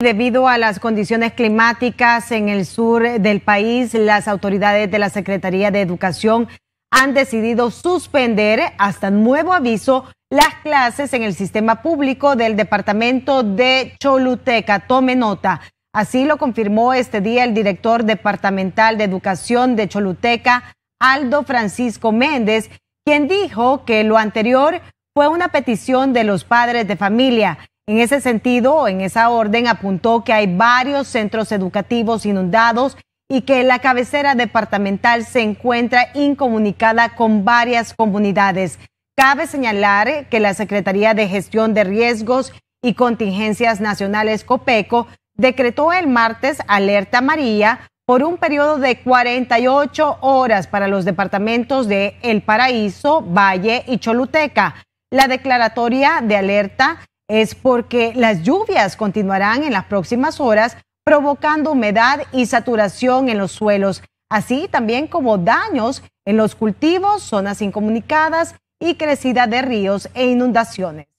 Debido a las condiciones climáticas en el sur del país, las autoridades de la Secretaría de Educación han decidido suspender hasta nuevo aviso las clases en el sistema público del departamento de Choluteca. Tome nota. Así lo confirmó este día el director departamental de educación de Choluteca, Aldo Francisco Méndez, quien dijo que lo anterior fue una petición de los padres de familia en ese sentido, en esa orden apuntó que hay varios centros educativos inundados y que la cabecera departamental se encuentra incomunicada con varias comunidades. Cabe señalar que la Secretaría de Gestión de Riesgos y Contingencias Nacionales COPECO decretó el martes alerta maría por un periodo de 48 horas para los departamentos de El Paraíso, Valle y Choluteca. La declaratoria de alerta es porque las lluvias continuarán en las próximas horas provocando humedad y saturación en los suelos, así también como daños en los cultivos, zonas incomunicadas y crecida de ríos e inundaciones.